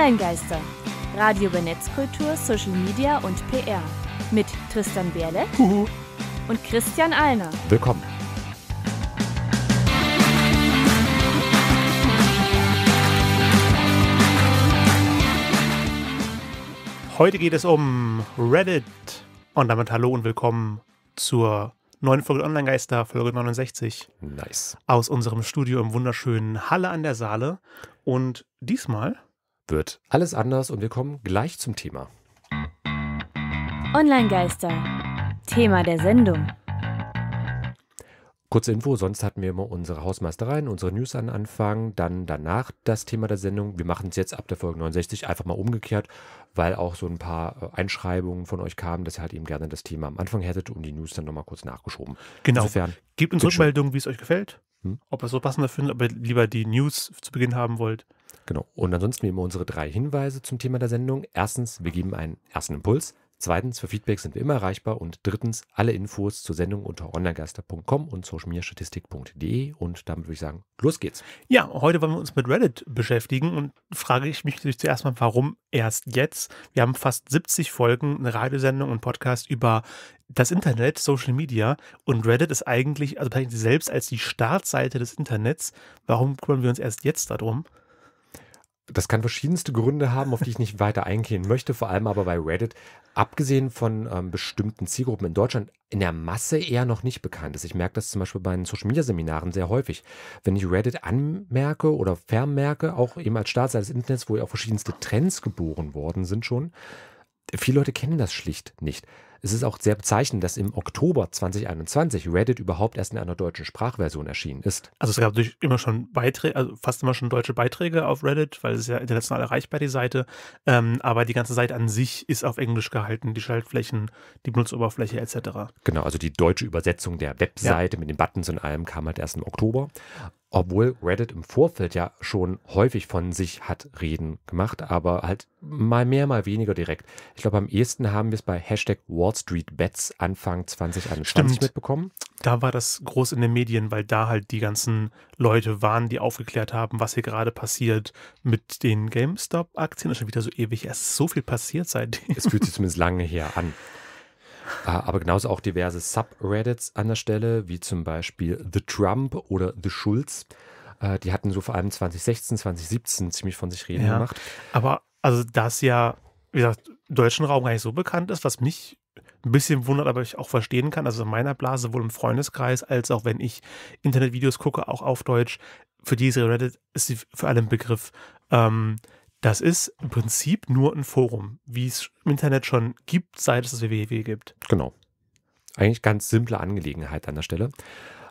Online-Geister. Radio über Netzkultur, Social Media und PR. Mit Tristan Berle Huhu. und Christian Alner. Willkommen. Heute geht es um Reddit. Und damit hallo und willkommen zur neuen Folge Online-Geister, Folge 69. Nice. Aus unserem Studio im wunderschönen Halle an der Saale. Und diesmal wird alles anders und wir kommen gleich zum Thema. Online-Geister, Thema der Sendung. Kurze Info, sonst hatten wir immer unsere Hausmeistereien, unsere News an Anfang, dann danach das Thema der Sendung. Wir machen es jetzt ab der Folge 69 einfach mal umgekehrt, weil auch so ein paar äh, Einschreibungen von euch kamen, dass ihr halt eben gerne das Thema am Anfang hättet und die News dann nochmal kurz nachgeschoben. Genau. Insofern, Gebt uns Rückmeldungen, wie es euch gefällt, hm? ob ihr es so passender findet, ob ihr lieber die News zu Beginn haben wollt. Genau. Und ansonsten wie immer unsere drei Hinweise zum Thema der Sendung. Erstens, wir geben einen ersten Impuls. Zweitens, für Feedback sind wir immer erreichbar. Und drittens, alle Infos zur Sendung unter onlinegeister.com und socialmediastatistik.de. Und damit würde ich sagen, los geht's. Ja, heute wollen wir uns mit Reddit beschäftigen und frage ich mich natürlich zuerst mal, warum erst jetzt? Wir haben fast 70 Folgen, eine Radiosendung und Podcast über das Internet, Social Media und Reddit ist eigentlich, also selbst als die Startseite des Internets, warum kümmern wir uns erst jetzt darum? das kann verschiedenste Gründe haben, auf die ich nicht weiter eingehen möchte, vor allem aber bei Reddit, abgesehen von ähm, bestimmten Zielgruppen in Deutschland, in der Masse eher noch nicht bekannt ist. Ich merke das zum Beispiel bei den Social Media Seminaren sehr häufig. Wenn ich Reddit anmerke oder vermerke, auch eben als Startseite des Internets, wo ja auch verschiedenste Trends geboren worden sind schon, viele Leute kennen das schlicht nicht. Es ist auch sehr bezeichnend, dass im Oktober 2021 Reddit überhaupt erst in einer deutschen Sprachversion erschienen ist. Also es gab natürlich immer schon Beiträge, also fast immer schon deutsche Beiträge auf Reddit, weil es ja international erreichbar die Seite. Ähm, aber die ganze Seite an sich ist auf Englisch gehalten, die Schaltflächen, die Benutzeroberfläche etc. Genau, also die deutsche Übersetzung der Webseite ja. mit den Buttons und allem kam halt erst im Oktober obwohl Reddit im Vorfeld ja schon häufig von sich hat reden gemacht, aber halt mal mehr, mal weniger direkt. Ich glaube, am ehesten haben wir es bei Hashtag Wall Wall Street Bets Anfang 2021 Stimmt. mitbekommen. Da war das groß in den Medien, weil da halt die ganzen Leute waren, die aufgeklärt haben, was hier gerade passiert mit den GameStop-Aktien. Das ist schon wieder so ewig. Es ist so viel passiert seitdem. Es fühlt sich zumindest lange her an. Ah, aber genauso auch diverse Subreddits an der Stelle, wie zum Beispiel The Trump oder The Schulz. Äh, die hatten so vor allem 2016, 2017 ziemlich von sich reden ja, gemacht. Aber also das ja, wie gesagt, deutschen Raum gar nicht so bekannt ist, was mich ein bisschen wundert, aber ich auch verstehen kann. Also in meiner Blase, sowohl im Freundeskreis, als auch wenn ich Internetvideos gucke, auch auf Deutsch, für diese Reddit ist sie für alle ein Begriff. Ähm, das ist im Prinzip nur ein Forum, wie es im Internet schon gibt, seit es das WWW gibt. Genau. Eigentlich ganz simple Angelegenheit an der Stelle.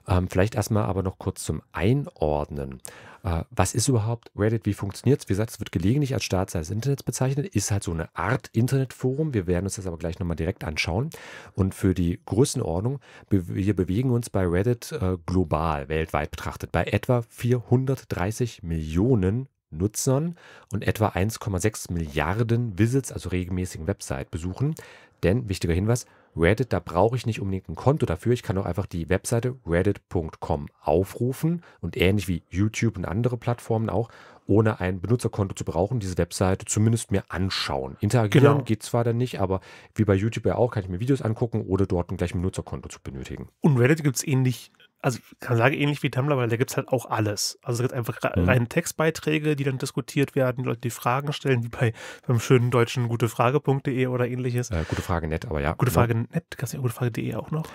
Ähm, vielleicht erstmal aber noch kurz zum Einordnen. Äh, was ist überhaupt Reddit? Wie funktioniert es? Wie gesagt, es wird gelegentlich als Startseite des Internets bezeichnet, ist halt so eine Art Internetforum. Wir werden uns das aber gleich nochmal direkt anschauen. Und für die Größenordnung, wir bewegen uns bei Reddit äh, global, weltweit betrachtet, bei etwa 430 Millionen Nutzern und etwa 1,6 Milliarden Visits, also regelmäßigen Website-Besuchen. Denn, wichtiger Hinweis, Reddit, da brauche ich nicht unbedingt ein Konto dafür. Ich kann auch einfach die Webseite reddit.com aufrufen und ähnlich wie YouTube und andere Plattformen auch, ohne ein Benutzerkonto zu brauchen, diese Webseite zumindest mir anschauen. Interagieren genau. geht zwar dann nicht, aber wie bei YouTube ja auch, kann ich mir Videos angucken, ohne dort ein gleich ein Benutzerkonto zu benötigen. Und Reddit gibt es ähnlich also ich kann sagen, ähnlich wie Tumblr, weil da gibt es halt auch alles. Also es gibt einfach mhm. reine Textbeiträge, die dann diskutiert werden, Leute, die Fragen stellen, wie bei beim schönen deutschen gutefrage.de oder ähnliches. Äh, gute Frage nett, aber ja. Gute Frage nett, kannst du ja gutefrage.de auch noch?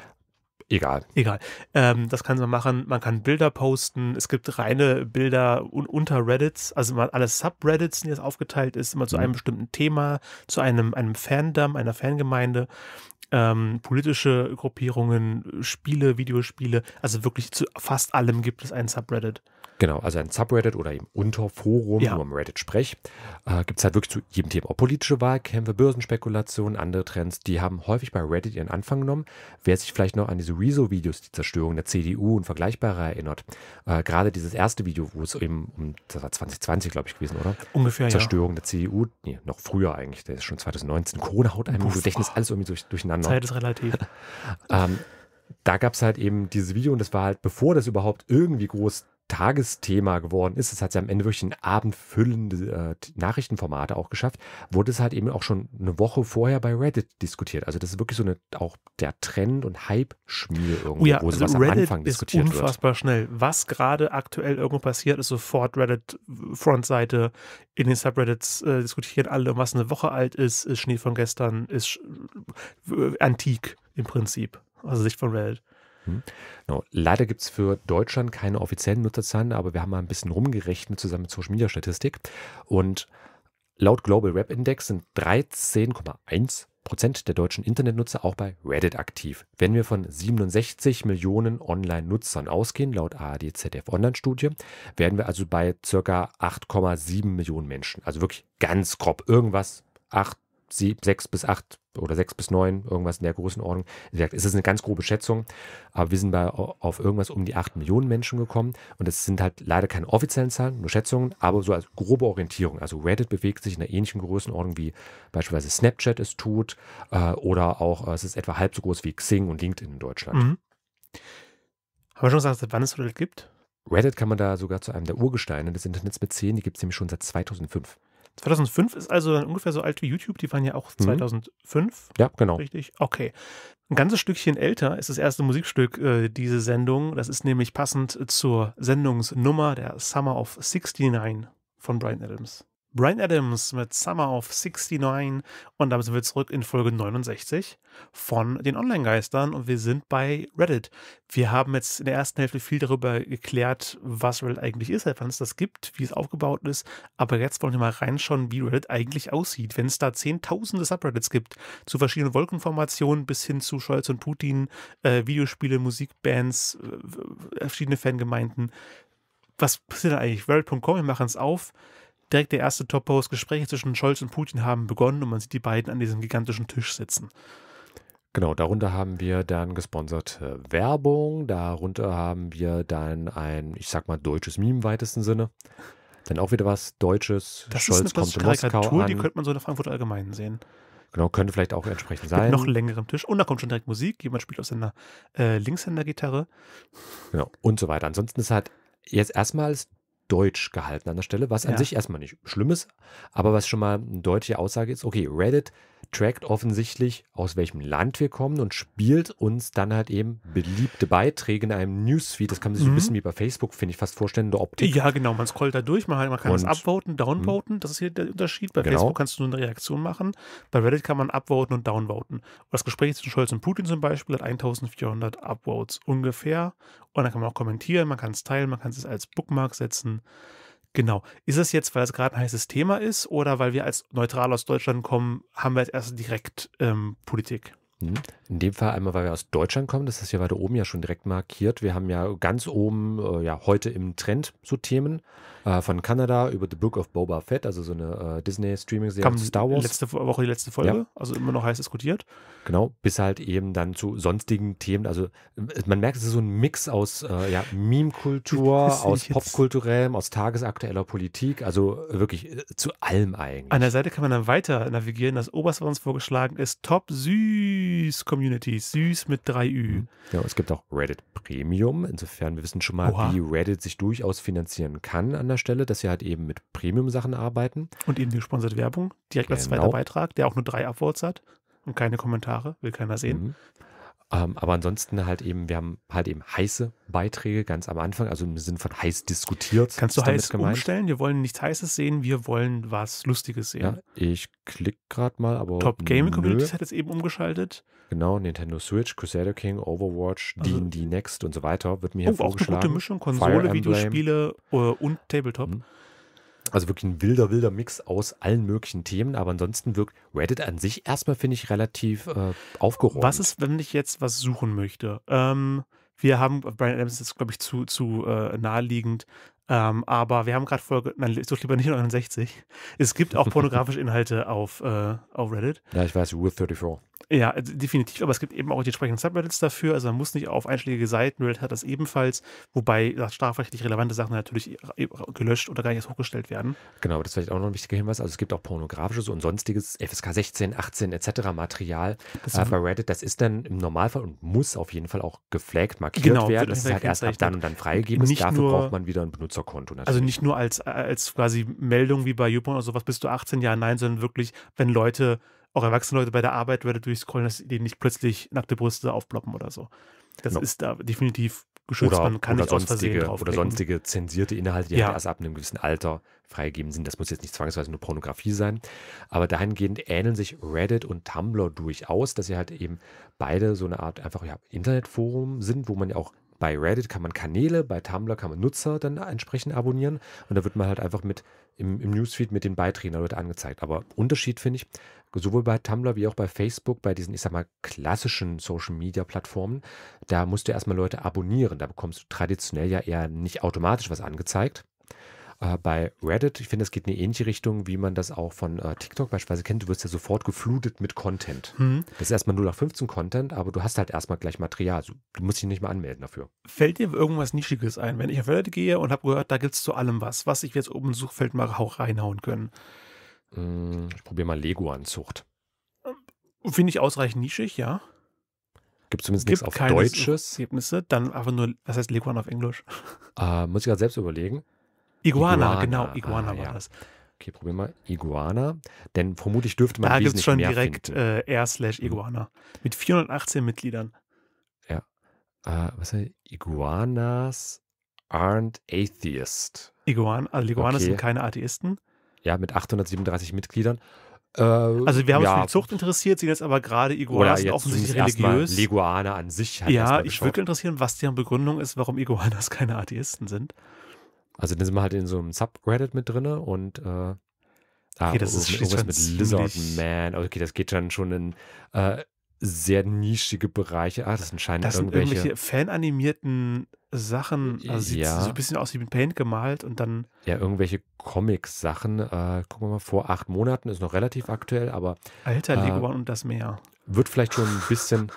Egal. Egal. Ähm, das kann man machen. Man kann Bilder posten. Es gibt reine Bilder un unter Reddits, also man, alle Subreddits, die jetzt aufgeteilt ist, immer zu mhm. einem bestimmten Thema, zu einem, einem Fandom, einer Fangemeinde ähm, politische Gruppierungen, Spiele, Videospiele. Also wirklich zu fast allem gibt es ein Subreddit. Genau, also ein Subreddit oder eben Unterforum, ja. wo man Reddit spricht, äh, gibt es halt wirklich zu jedem Thema. Auch politische Wahlkämpfe, Börsenspekulationen, andere Trends, die haben häufig bei Reddit ihren Anfang genommen. Wer sich vielleicht noch an diese Rezo-Videos, die Zerstörung der CDU und vergleichbare erinnert, äh, gerade dieses erste Video, wo es eben um, das war 2020, glaube ich, gewesen, oder? Ungefähr, Zerstörung ja. der CDU, nee, noch früher eigentlich, das ist schon 2019. Corona haut einem im Gedächtnis alles irgendwie durch, durcheinander. Zeit ist relativ. ähm, da gab es halt eben dieses Video und das war halt, bevor das überhaupt irgendwie groß Tagesthema geworden ist, es hat sie am Ende wirklich ein abendfüllende äh, Nachrichtenformate auch geschafft, wurde es halt eben auch schon eine Woche vorher bei Reddit diskutiert. Also das ist wirklich so eine, auch der Trend und Hype-Schmier oh irgendwo, oh ja, wo also sowas Reddit am Anfang diskutiert ist unfassbar wird. schnell. Was gerade aktuell irgendwo passiert, ist sofort Reddit-Frontseite äh, in den Subreddits äh, diskutieren alle, was eine Woche alt ist, ist Schnee von gestern, ist äh, antik im Prinzip, also Sicht von Reddit. Hm? No. Genau. Leider gibt es für Deutschland keine offiziellen Nutzerzahlen, aber wir haben mal ein bisschen rumgerechnet zusammen mit Social Media Statistik. Und laut Global Web Index sind 13,1 Prozent der deutschen Internetnutzer auch bei Reddit aktiv. Wenn wir von 67 Millionen Online-Nutzern ausgehen, laut ADZF online studie wären wir also bei ca. 8,7 Millionen Menschen. Also wirklich ganz grob irgendwas. 8, sieb, sechs bis acht oder sechs bis neun, irgendwas in der Größenordnung. Wie gesagt, es ist eine ganz grobe Schätzung, aber wir sind bei, auf irgendwas um die acht Millionen Menschen gekommen und es sind halt leider keine offiziellen Zahlen, nur Schätzungen, aber so als grobe Orientierung. Also Reddit bewegt sich in einer ähnlichen Größenordnung wie beispielsweise Snapchat es tut äh, oder auch äh, es ist etwa halb so groß wie Xing und LinkedIn in Deutschland. Mhm. Haben wir schon gesagt, seit wann es Reddit gibt? Reddit kann man da sogar zu einem der Urgesteine des Internets beziehen. Die gibt es nämlich schon seit 2005. 2005 ist also ungefähr so alt wie YouTube. Die waren ja auch 2005. Mhm. Ja, genau. Richtig? Okay. Ein ganzes Stückchen älter ist das erste Musikstück äh, diese Sendung. Das ist nämlich passend zur Sendungsnummer der Summer of 69 von Brian Adams. Brian Adams mit Summer of 69 und damit sind wir zurück in Folge 69 von den Online-Geistern und wir sind bei Reddit. Wir haben jetzt in der ersten Hälfte viel darüber geklärt, was Reddit eigentlich ist, wann es das gibt, wie es aufgebaut ist, aber jetzt wollen wir mal reinschauen, wie Reddit eigentlich aussieht, wenn es da zehntausende Subreddits gibt, zu verschiedenen Wolkenformationen bis hin zu Scholz und Putin, äh, Videospiele, Musikbands, äh, verschiedene Fangemeinden. Was passiert da eigentlich? Reddit.com, wir machen es auf Direkt der erste Top-Post, Gespräche zwischen Scholz und Putin haben begonnen und man sieht die beiden an diesem gigantischen Tisch sitzen. Genau, darunter haben wir dann gesponserte äh, Werbung, darunter haben wir dann ein, ich sag mal, deutsches Meme im weitesten Sinne. Dann auch wieder was Deutsches. Das Scholz ist eine kommt in Moskau an. Die könnte man so in der Frankfurt Allgemeinen sehen. Genau, könnte vielleicht auch entsprechend sein. noch längerem Tisch. Und da kommt schon direkt Musik. Jemand spielt aus seiner äh, Linkshänder-Gitarre. Genau, und so weiter. Ansonsten ist halt jetzt erstmals deutsch gehalten an der Stelle, was an ja. sich erstmal nicht schlimm ist, aber was schon mal eine deutsche Aussage ist, okay, Reddit trackt offensichtlich, aus welchem Land wir kommen und spielt uns dann halt eben beliebte Beiträge in einem Newsfeed. Das kann man sich mhm. ein bisschen wie bei Facebook, finde ich, fast vorstellen, der Optik. Ja, genau. Man scrollt da durch, man, man kann und, es upvoten, downvoten. Hm. Das ist hier der Unterschied. Bei genau. Facebook kannst du nur eine Reaktion machen. Bei Reddit kann man upvoten und downvoten. Das Gespräch zwischen Scholz und Putin zum Beispiel hat 1400 Upvotes ungefähr. Und dann kann man auch kommentieren, man kann es teilen, man kann es als Bookmark setzen. Genau. Ist es jetzt, weil es gerade ein heißes Thema ist oder weil wir als neutral aus Deutschland kommen, haben wir jetzt erst direkt ähm, Politik? Mhm. In dem Fall einmal, weil wir aus Deutschland kommen, das ist ja weiter oben ja schon direkt markiert. Wir haben ja ganz oben, äh, ja, heute im Trend so Themen äh, von Kanada über The Book of Boba Fett, also so eine äh, Disney-Streaming-Serie zu Star Wars. Letzte Woche die letzte Folge, ja. also immer noch heiß diskutiert. Genau, bis halt eben dann zu sonstigen Themen. Also äh, man merkt, es ist so ein Mix aus äh, ja, Meme-Kultur, aus Popkulturellem, aus tagesaktueller Politik, also äh, wirklich zu allem eigentlich. An der Seite kann man dann weiter navigieren. Das oberste, was uns vorgeschlagen ist, Top Süd. Süß Community, süß mit drei ü mhm. Ja, es gibt auch Reddit Premium. Insofern, wir wissen schon mal, Oha. wie Reddit sich durchaus finanzieren kann an der Stelle, dass sie halt eben mit Premium-Sachen arbeiten. Und eben die gesponserte Werbung, direkt genau. als zweiter genau. Beitrag, der auch nur drei Upvotes hat und keine Kommentare, will keiner sehen. Mhm. Ähm, aber ansonsten halt eben, wir haben halt eben heiße Beiträge ganz am Anfang, also im Sinn von heiß diskutiert. Kannst du heiß umstellen? Wir wollen nichts Heißes sehen, wir wollen was Lustiges sehen. Ja, ich klicke gerade mal, aber. Top Gaming Communities hat jetzt eben umgeschaltet. Genau, Nintendo Switch, Crusader King, Overwatch, also, D&D Next und so weiter wird mir hier oh, vorgeschlagen. Auch eine gute Mischung, Konsole, Videospiele äh, und Tabletop. Mhm. Also wirklich ein wilder, wilder Mix aus allen möglichen Themen. Aber ansonsten wirkt Reddit an sich erstmal, finde ich, relativ äh, aufgeräumt. Was ist, wenn ich jetzt was suchen möchte? Ähm, wir haben, Brian Adams ist, glaube ich, zu, zu äh, naheliegend. Ähm, aber wir haben gerade Folge, nein, such lieber nicht 69. Es gibt auch pornografische Inhalte auf, äh, auf Reddit. Ja, ich weiß, Rule 34. Ja, definitiv, aber es gibt eben auch die entsprechenden Subreddits dafür. Also man muss nicht auf einschlägige Seiten, Reddit hat das ebenfalls, wobei strafrechtlich relevante Sachen natürlich e, e, gelöscht oder gar nicht erst hochgestellt werden. Genau, das ist vielleicht auch noch ein wichtiger Hinweis. Also es gibt auch pornografisches und sonstiges FSK 16, 18 etc. Material das äh, bei Reddit. Das ist dann im Normalfall und muss auf jeden Fall auch geflaggt, markiert genau, werden. Das ist halt erst ab dann und dann freigegeben. Nicht dafür nur, braucht man wieder ein Benutzerkonto. Natürlich. Also nicht nur als, äh, als quasi Meldung wie bei YouPorn oder sowas, bist du 18, Jahre, nein, sondern wirklich, wenn Leute auch erwachsene Leute bei der Arbeit weiter durchscrollen, dass die nicht plötzlich nackte Brüste aufploppen oder so. Das no. ist da definitiv geschützt. Oder, Man kann oder nicht sonstige, aus Versehen Oder sonstige zensierte Inhalte, die halt ja. halt erst ab einem gewissen Alter freigegeben sind. Das muss jetzt nicht zwangsweise nur Pornografie sein. Aber dahingehend ähneln sich Reddit und Tumblr durchaus, dass sie halt eben beide so eine Art einfach ja, Internetforum sind, wo man ja auch bei Reddit kann man Kanäle, bei Tumblr kann man Nutzer dann entsprechend abonnieren und da wird man halt einfach mit im, im Newsfeed mit den Beiträgen wird angezeigt. Aber Unterschied finde ich, sowohl bei Tumblr wie auch bei Facebook, bei diesen, ich sag mal, klassischen Social Media Plattformen, da musst du erstmal Leute abonnieren. Da bekommst du traditionell ja eher nicht automatisch was angezeigt, äh, bei Reddit. Ich finde, es geht in eine ähnliche Richtung, wie man das auch von äh, TikTok beispielsweise kennt. Du wirst ja sofort geflutet mit Content. Mhm. Das ist erstmal 0 nach 15 Content, aber du hast halt erstmal gleich Material. Also, du musst dich nicht mal anmelden dafür. Fällt dir irgendwas Nischiges ein? Wenn ich auf Reddit gehe und habe gehört, da gibt es zu allem was, was ich jetzt oben im Suchfeld mal auch reinhauen können. Mhm, ich probiere mal Lego-Anzucht. Finde ich ausreichend nischig, ja. Gibt zumindest gibt nichts auf Deutsches. Ergebnisse, dann einfach nur, was heißt Leguan auf Englisch? Äh, muss ich gerade selbst überlegen. Iguana, Iguana. genau, ah, Iguana ah, war ja. das. Okay, probier mal Iguana, denn vermutlich dürfte man Da gibt es schon direkt äh, r slash mhm. Iguana mit 418 Mitgliedern. Ja. Äh, was heißt Iguanas aren't atheist. Iguan, also Iguanas okay. sind keine Atheisten. Ja, mit 837 Mitgliedern. Äh, also wir haben ja. uns für die Zucht interessiert, sind jetzt aber gerade Iguanas sind offensichtlich religiös. Leguane an sich. Halt ja, ich würde interessieren, was deren Begründung ist, warum Iguanas keine Atheisten sind. Also dann sind wir halt in so einem Subreddit mit drin und äh, Ah, okay, das ist irgendwas mit Lizard Man. Also, okay, das geht dann schon in äh, sehr nischige Bereiche. Ah, das anscheinend das sind irgendwelche, fananimierten Sachen. Also sieht ja. so ein bisschen aus wie mit Paint gemalt und dann. Ja, irgendwelche Comic-Sachen. Äh, gucken wir mal, vor acht Monaten ist noch relativ aktuell, aber. Alter, äh, Lego und das Meer. Wird vielleicht schon ein bisschen,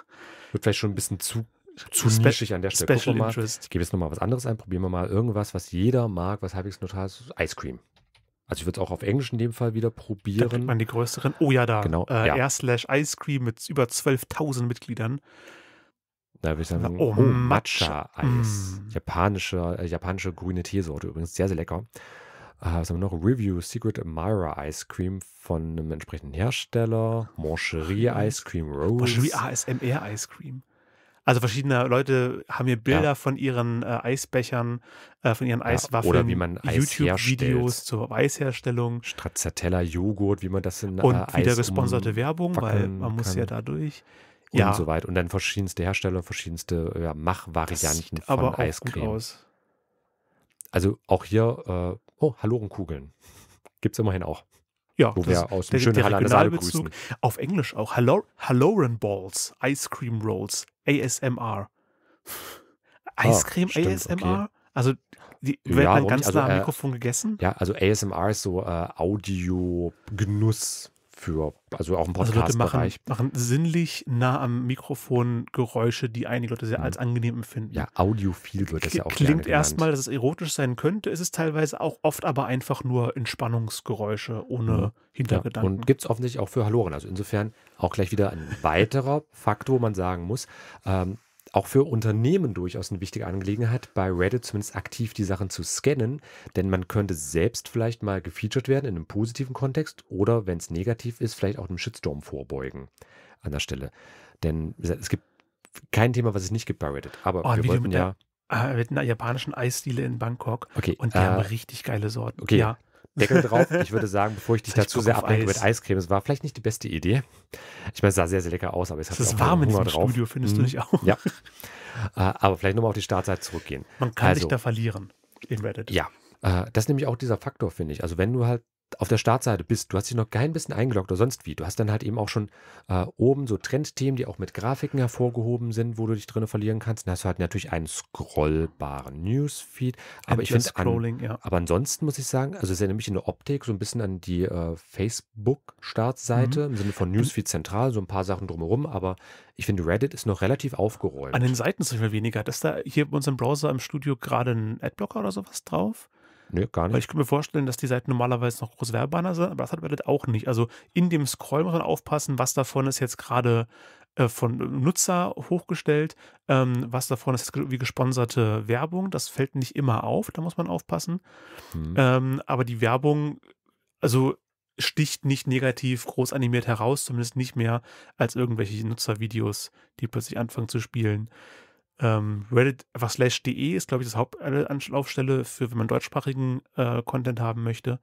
wird vielleicht schon ein bisschen zu zu Spe nischig an der Stelle. Special mal, Interest. gebe jetzt nochmal was anderes ein. Probieren wir mal irgendwas, was jeder mag, was halbwegs neutral ist. Ice Cream. Also ich würde es auch auf Englisch in dem Fall wieder probieren. Da kriegt man die größeren. Oh ja, da. Genau. Äh, ja. R slash Ice Cream mit über 12.000 Mitgliedern. Da würde ich sagen, oh, oh Matcha-Eis. Mm. Japanische, äh, japanische grüne Teesorte. Übrigens sehr, sehr lecker. Äh, was haben wir noch? Review Secret Admirer Ice Cream von einem entsprechenden Hersteller. Moncherie Ice Cream Rose. Moncherie ASMR Ice Cream. Also verschiedene Leute haben mir Bilder ja. von ihren äh, Eisbechern, äh, von ihren ja, Eiswaffeln, oder wie man Eis YouTube-Videos zur Eisherstellung, Stracciatella Joghurt, wie man das in äh, und Eis wieder gesponserte Werbung, weil man kann. muss ja dadurch und ja. so weit und dann verschiedenste Hersteller, verschiedenste ja, Machvarianten von aber Eiscreme. Also auch hier, äh, oh, Hallorenkugeln es immerhin auch. Ja, wo wir aus dem schönen Hallandes alle Auf Englisch auch. Halloran Balls, Ice Cream Rolls, ASMR. Ah, Eiscreme ah, ASMR? Okay. Also die wird ja, dann ganz also, nah äh, am Mikrofon äh, gegessen? Ja, also ASMR ist so äh, Audio-Genuss für, also auch also im Podcast-Bereich. Also machen, machen, sinnlich nah am Mikrofon Geräusche, die einige Leute sehr mhm. als angenehm empfinden. Ja, audiophil wird das K ja auch Klingt erstmal, dass es erotisch sein könnte, ist es teilweise auch oft aber einfach nur Entspannungsgeräusche ohne mhm. Hintergedanken. Ja, und gibt es offensichtlich auch für Haloren. Also insofern auch gleich wieder ein weiterer Faktor, wo man sagen muss, ähm, auch für Unternehmen durchaus eine wichtige Angelegenheit, bei Reddit zumindest aktiv die Sachen zu scannen, denn man könnte selbst vielleicht mal gefeatured werden in einem positiven Kontext oder, wenn es negativ ist, vielleicht auch einem Shitstorm vorbeugen an der Stelle. Denn es gibt kein Thema, was es nicht gibt bei Reddit. Aber oh, wir Video wollten ja äh, äh, mit einer japanischen Eisdiele in Bangkok. Okay, und die äh, haben richtig geile Sorten. Okay, ja. Deckel drauf. Ich würde sagen, bevor ich dich dazu sehr ablenke mit Eiscreme, es war vielleicht nicht die beste Idee. Ich meine, es sah sehr, sehr lecker aus, aber es hat Das warm in diesem drauf. Studio, findest mhm. du nicht auch? Ja. Äh, aber vielleicht nochmal auf die Startseite zurückgehen. Man kann also, sich da verlieren in Reddit. Ja. Äh, das ist nämlich auch dieser Faktor, finde ich. Also, wenn du halt auf der Startseite bist, du hast dich noch kein bisschen eingeloggt oder sonst wie. Du hast dann halt eben auch schon äh, oben so Trendthemen, die auch mit Grafiken hervorgehoben sind, wo du dich drin verlieren kannst. Dann hast du halt natürlich einen scrollbaren Newsfeed. Aber ich finde, an, ja. aber ansonsten muss ich sagen, also es erinnert mich in der Optik so ein bisschen an die äh, Facebook-Startseite mhm. im Sinne von Newsfeed zentral, so ein paar Sachen drumherum. Aber ich finde, Reddit ist noch relativ aufgeräumt. An den Seiten ist es viel weniger. Ist da hier bei unserem Browser im Studio gerade ein Adblocker oder sowas drauf? Nö, nee, gar nicht. Weil ich könnte mir vorstellen, dass die Seiten normalerweise noch groß Werbebanner sind, aber das hat Reddit halt auch nicht. Also in dem Scroll muss man aufpassen, was davon ist jetzt gerade äh, von Nutzer hochgestellt, ähm, was davon ist jetzt wie gesponserte Werbung. Das fällt nicht immer auf, da muss man aufpassen. Mhm. Ähm, aber die Werbung, also sticht nicht negativ groß animiert heraus, zumindest nicht mehr als irgendwelche Nutzervideos, die plötzlich anfangen zu spielen ähm, Reddit einfach slash de ist, glaube ich, das Hauptanlaufstelle äh, für, wenn man deutschsprachigen äh, Content haben möchte.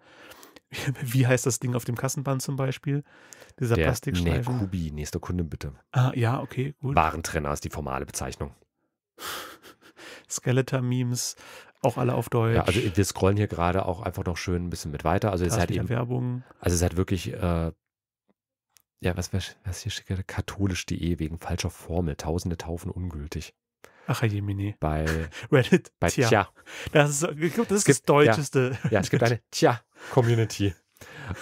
Wie heißt das Ding auf dem Kassenband zum Beispiel? Dieser der, Plastikstreifen. Nee, Kubi, nächster Kunde bitte. Ah, ja, okay, gut. Warentrenner ist die formale Bezeichnung. Skeletor-Memes, auch alle auf Deutsch. Ja, also wir scrollen hier gerade auch einfach noch schön ein bisschen mit weiter. Also es hat eben Werbung. Also es hat wirklich äh, ja, was, was hier schicker? katholisch.de wegen falscher Formel, tausende Taufen ungültig. Ach, Jemini. Bei Reddit. Bei Tja. Tja. Das ist, ich glaube, das ist gibt, das Deutscheste. Ja, ja, es gibt eine Tja-Community.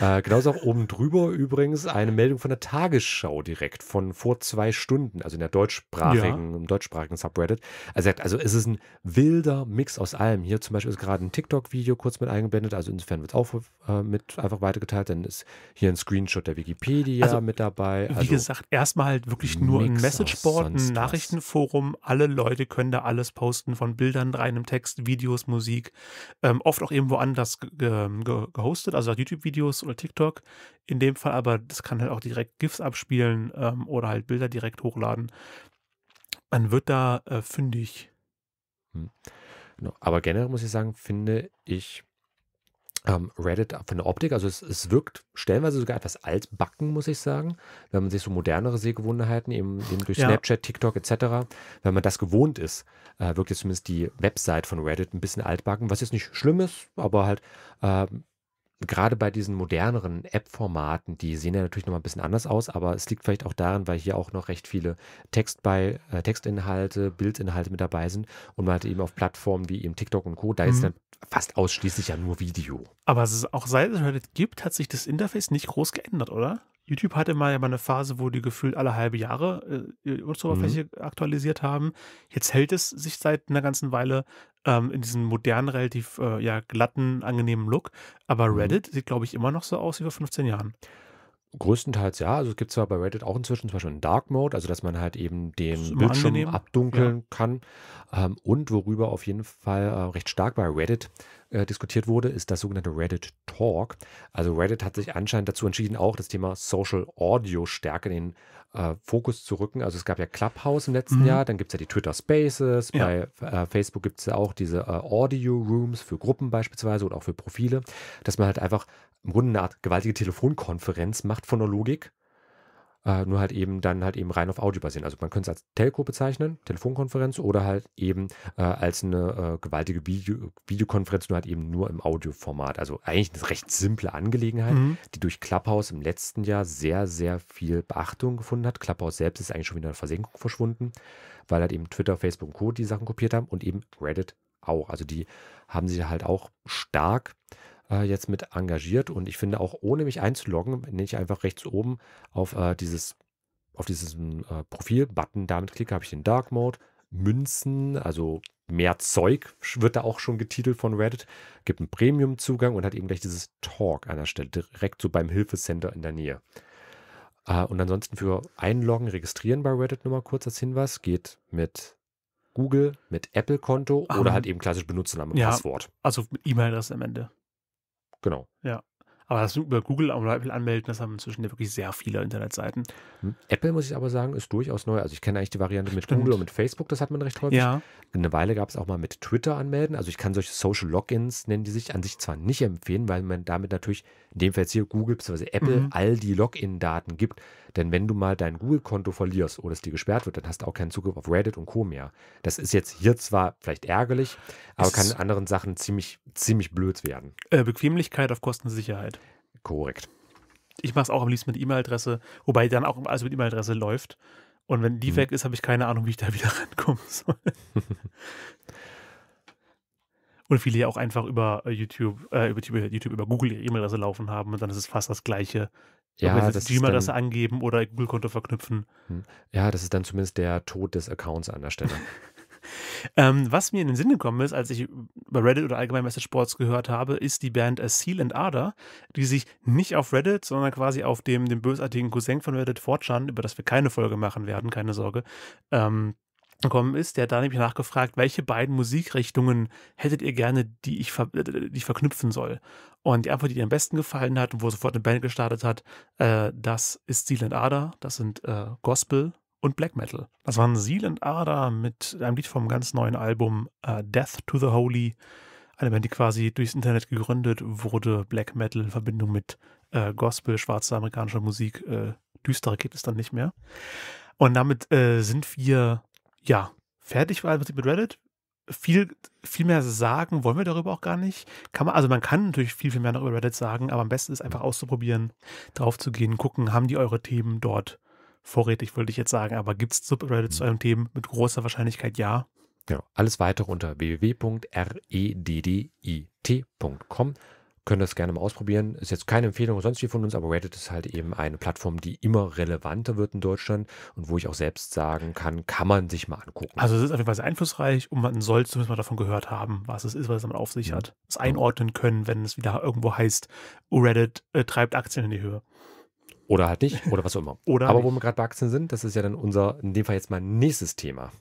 Äh, genauso auch oben drüber übrigens eine Meldung von der Tagesschau direkt von vor zwei Stunden, also in der deutschsprachigen, ja. im deutschsprachigen Subreddit. Also, also es ist ein wilder Mix aus allem. Hier zum Beispiel ist gerade ein TikTok-Video kurz mit eingeblendet, also insofern wird es auch äh, mit einfach weitergeteilt. Dann ist hier ein Screenshot der Wikipedia also, mit dabei. Also, wie gesagt, erstmal halt wirklich nur ein Messageboard, ein Nachrichtenforum. Alle Leute können da alles posten, von Bildern rein im Text, Videos, Musik. Ähm, oft auch irgendwo anders ge ge gehostet, also YouTube-Videos Videos oder TikTok. In dem Fall aber, das kann halt auch direkt GIFs abspielen ähm, oder halt Bilder direkt hochladen. Man wird da äh, fündig. Hm. Aber generell muss ich sagen, finde ich ähm, Reddit von der Optik, also es, es wirkt stellenweise sogar etwas altbacken, muss ich sagen, wenn man sich so modernere Sehgewohnheiten eben, eben durch ja. Snapchat, TikTok etc., wenn man das gewohnt ist, äh, wirkt jetzt zumindest die Website von Reddit ein bisschen altbacken, was jetzt nicht schlimm ist, aber halt äh, gerade bei diesen moderneren App-Formaten, die sehen ja natürlich nochmal ein bisschen anders aus, aber es liegt vielleicht auch daran, weil hier auch noch recht viele Text bei, äh, Textinhalte, Bildinhalte mit dabei sind und man halt eben auf Plattformen wie eben TikTok und Co., da mhm. ist dann fast ausschließlich ja nur Video. Aber es ist auch seit es Reddit halt gibt, hat sich das Interface nicht groß geändert, oder? YouTube hatte mal eine Phase, wo die gefühlt alle halbe Jahre äh, ihre Oberfläche mhm. aktualisiert haben. Jetzt hält es sich seit einer ganzen Weile ähm, in diesem modernen, relativ äh, ja, glatten, angenehmen Look. Aber mhm. Reddit mhm. sieht, glaube ich, immer noch so aus wie vor 15 Jahren. Größtenteils ja. Also es gibt zwar bei Reddit auch inzwischen zum Beispiel einen Dark Mode, also dass man halt eben den Bildschirm angenehm. abdunkeln ja. kann. Ähm, und worüber auf jeden Fall äh, recht stark bei Reddit äh, diskutiert wurde, ist das sogenannte Reddit Talk. Also Reddit hat sich anscheinend dazu entschieden, auch das Thema Social Audio stärker in den äh, Fokus zu rücken. Also es gab ja Clubhouse im letzten mhm. Jahr, dann gibt es ja die Twitter Spaces, ja. bei äh, Facebook gibt es ja auch diese äh, Audio Rooms für Gruppen beispielsweise oder auch für Profile, dass man halt einfach im Grunde eine Art gewaltige Telefonkonferenz macht von der Logik äh, nur halt eben dann halt eben rein auf Audio basieren. Also man könnte es als Telco bezeichnen, Telefonkonferenz oder halt eben äh, als eine äh, gewaltige Video Videokonferenz, nur halt eben nur im Audioformat. Also eigentlich eine recht simple Angelegenheit, mhm. die durch Clubhouse im letzten Jahr sehr, sehr viel Beachtung gefunden hat. Clubhouse selbst ist eigentlich schon wieder in Versenkung verschwunden, weil halt eben Twitter, Facebook und Co. die Sachen kopiert haben und eben Reddit auch. Also die haben sich halt auch stark äh, jetzt mit engagiert und ich finde auch ohne mich einzuloggen, wenn ich einfach rechts oben auf äh, dieses auf diesen äh, Profil-Button damit klicke, habe ich den Dark Mode, Münzen, also mehr Zeug wird da auch schon getitelt von Reddit, gibt einen Premium-Zugang und hat eben gleich dieses Talk an der Stelle, direkt so beim Hilfecenter in der Nähe. Uh, und ansonsten für Einloggen, Registrieren bei Reddit nochmal kurz als Hinweis, geht mit Google, mit Apple-Konto um, ähm, oder halt eben klassisch Benutzername, ja, Passwort. Also mit E-Mail-Adresse am Ende. Genau. Ja. Aber das über Google und Apple anmelden, das haben inzwischen wirklich sehr viele Internetseiten. Hm. Apple, muss ich aber sagen, ist durchaus neu. Also ich kenne eigentlich die Variante mit Stimmt. Google und mit Facebook, das hat man recht häufig. Ja. Eine Weile gab es auch mal mit Twitter anmelden. Also ich kann solche Social Logins, nennen die sich, an sich zwar nicht empfehlen, weil man damit natürlich in dem Fall jetzt hier Google bzw. Apple mhm. all die Login-Daten gibt. Denn wenn du mal dein Google-Konto verlierst oder es dir gesperrt wird, dann hast du auch keinen Zugriff auf Reddit und Co. mehr. Das ist jetzt hier zwar vielleicht ärgerlich, aber es kann in anderen Sachen ziemlich, ziemlich blöd werden. Äh, Bequemlichkeit auf Kosten Sicherheit. Korrekt. Ich mache es auch am liebsten mit E-Mail-Adresse, wobei dann auch alles mit E-Mail-Adresse läuft. Und wenn die mhm. weg ist, habe ich keine Ahnung, wie ich da wieder rankommen soll. und viele ja auch einfach über äh, YouTube, äh, über YouTube, über Google ihre E-Mail-Adresse laufen haben und dann ist es fast das Gleiche. Ja, Ob das Gmail-Adresse angeben oder Google-Konto verknüpfen. Hm. Ja, das ist dann zumindest der Tod des Accounts an der Stelle. ähm, was mir in den Sinn gekommen ist, als ich bei Reddit oder allgemein Message Sports gehört habe, ist die Band A äh, Seal and Ada, die sich nicht auf Reddit, sondern quasi auf dem, dem bösartigen Cousin von Reddit Fortran, über das wir keine Folge machen werden, keine Sorge, ähm, gekommen ist, der hat da nämlich nachgefragt, welche beiden Musikrichtungen hättet ihr gerne, die ich, ver äh, äh, die ich verknüpfen soll. Und die Antwort, die dir am besten gefallen hat und wo sofort eine Band gestartet hat, äh, das ist Seal and Ada, das sind äh, Gospel und Black Metal. Das waren Seal and Ada mit einem Lied vom ganz neuen Album äh, Death to the Holy, eine Band, die quasi durchs Internet gegründet wurde, Black Metal in Verbindung mit äh, Gospel, schwarzer amerikanischer Musik, düster geht es dann nicht mehr. Und damit sind wir ja, fertig war mit Reddit. Viel, viel mehr sagen wollen wir darüber auch gar nicht. Kann man, also man kann natürlich viel, viel mehr noch über Reddit sagen, aber am besten ist einfach auszuprobieren, drauf zu gehen, gucken, haben die eure Themen dort vorrätig, würde ich jetzt sagen, aber gibt es Subreddits mhm. zu euren Themen? Mit großer Wahrscheinlichkeit ja. Genau. Alles weitere unter www.reddit.com. Könnt das gerne mal ausprobieren. Ist jetzt keine Empfehlung sonst wie von uns, aber Reddit ist halt eben eine Plattform, die immer relevanter wird in Deutschland und wo ich auch selbst sagen kann, kann man sich mal angucken. Also es ist auf jeden Fall sehr einflussreich und man soll zumindest mal davon gehört haben, was es ist, was es damit auf sich ja. hat. Es einordnen können, wenn es wieder irgendwo heißt, oh, Reddit äh, treibt Aktien in die Höhe. Oder halt nicht, oder was auch immer. oder Aber wo wir gerade bei Aktien sind, das ist ja dann unser, in dem Fall jetzt mein nächstes Thema.